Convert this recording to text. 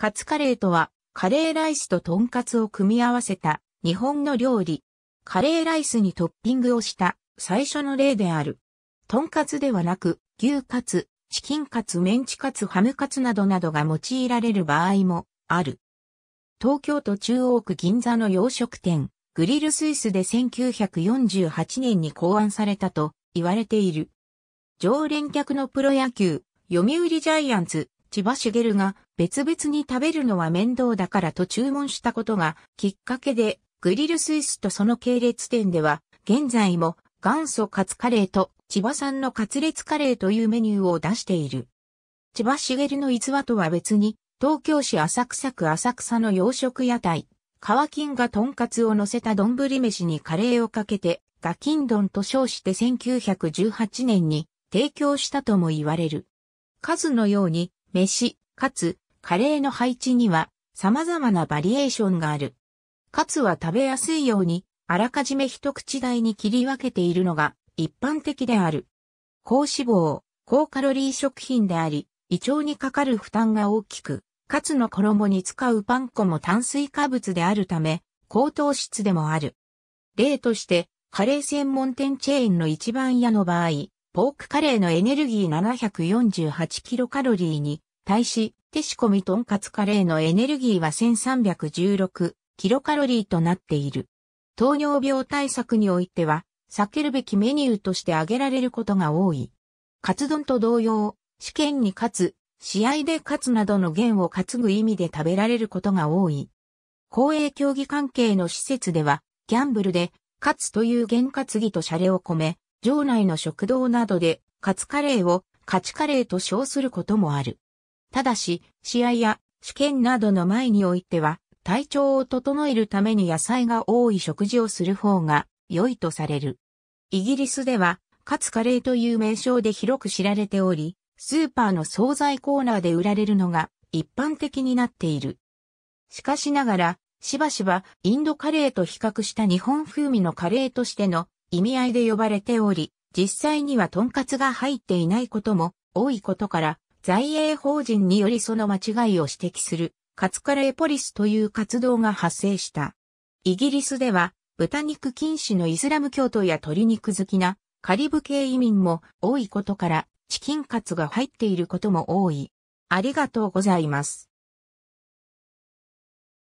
カツカレーとは、カレーライスとトンカツを組み合わせた日本の料理。カレーライスにトッピングをした最初の例である。トンカツではなく、牛カツ、チキンカツ、メンチカツ、ハムカツなどなどが用いられる場合もある。東京都中央区銀座の洋食店、グリルスイスで1948年に考案されたと言われている。常連客のプロ野球、読売ジャイアンツ、千葉茂が別々に食べるのは面倒だからと注文したことがきっかけで、グリルスイスとその系列店では、現在も元祖カツカレーと千葉産のカツレツカレーというメニューを出している。千葉茂の逸話とは別に、東京市浅草区浅草の洋食屋台、川金がとんかつを乗せた丼飯にカレーをかけて、ガキン丼と称して1918年に提供したとも言われる。数のように飯、かつ、カレーの配置には様々なバリエーションがある。カツは食べやすいように、あらかじめ一口大に切り分けているのが一般的である。高脂肪、高カロリー食品であり、胃腸にかかる負担が大きく、カツの衣に使うパン粉も炭水化物であるため、高糖質でもある。例として、カレー専門店チェーンの一番屋の場合、ポークカレーのエネルギー748キロカロリーに対し、手仕込みとんかつカレーのエネルギーは1316キロカロリーとなっている。糖尿病対策においては、避けるべきメニューとして挙げられることが多い。カツ丼と同様、試験に勝つ、試合で勝つなどの弦を担ぐ意味で食べられることが多い。公営競技関係の施設では、ギャンブルで、勝つという弦担ぎとシャレを込め、場内の食堂などでカツカレーをカチカレーと称することもある。ただし、試合や試験などの前においては、体調を整えるために野菜が多い食事をする方が良いとされる。イギリスでは、カツカレーという名称で広く知られており、スーパーの惣菜コーナーで売られるのが一般的になっている。しかしながら、しばしばインドカレーと比較した日本風味のカレーとしての意味合いで呼ばれており、実際にはトンカツが入っていないことも多いことから、在営法人によりその間違いを指摘する、カツカレーポリスという活動が発生した。イギリスでは、豚肉禁止のイスラム教徒や鶏肉好きなカリブ系移民も多いことから、チキンカツが入っていることも多い。ありがとうございます。